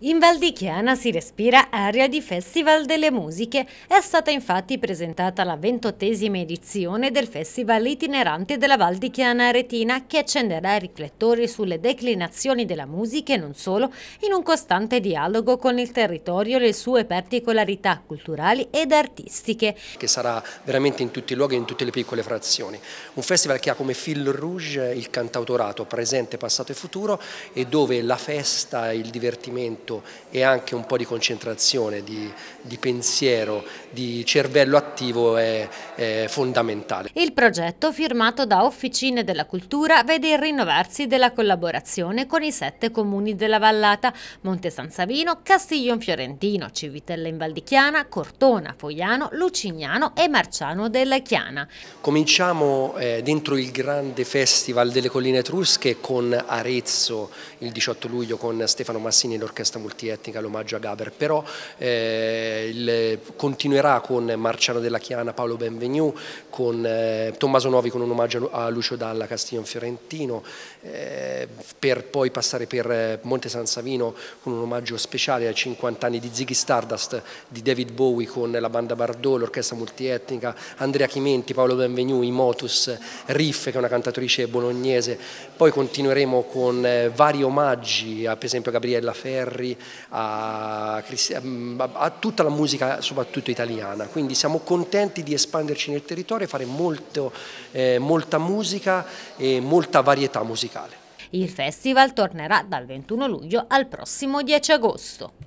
In Valdichiana si respira aria di Festival delle Musiche. È stata infatti presentata la ventottesima edizione del Festival itinerante della Valdichiana Aretina che accenderà i riflettori sulle declinazioni della musica e non solo in un costante dialogo con il territorio e le sue particolarità culturali ed artistiche. Che sarà veramente in tutti i luoghi e in tutte le piccole frazioni. Un festival che ha come fil rouge il cantautorato presente, passato e futuro e dove la festa, il divertimento, movimento e anche un po' di concentrazione, di, di pensiero, di cervello attivo è, è fondamentale. Il progetto firmato da Officine della Cultura vede il rinnovarsi della collaborazione con i sette comuni della vallata Monte San Savino, Castiglion Fiorentino, Civitella in Valdichiana, Cortona, Foiano, Lucignano e Marciano della Chiana. Cominciamo eh, dentro il grande festival delle colline etrusche con Arezzo il 18 luglio con Stefano Massini e l'orchestra orchestra multietnica, l'omaggio a Gaber, però eh, il, continuerà con Marciano della Chiana, Paolo Benvenu, con eh, Tommaso Novi con un omaggio a Lucio Dalla, Castiglione Fiorentino, eh, per poi passare per eh, Monte San Savino con un omaggio speciale ai 50 anni di Ziggy Stardust, di David Bowie con la banda Bardot, l'orchestra multietnica, Andrea Chimenti, Paolo Benvenu, Imotus, Riff che è una cantatrice bolognese, poi continueremo con eh, vari omaggi, per esempio a Gabriella Ferri, Ferri, a, a tutta la musica soprattutto italiana. Quindi siamo contenti di espanderci nel territorio e fare molto, eh, molta musica e molta varietà musicale. Il festival tornerà dal 21 luglio al prossimo 10 agosto.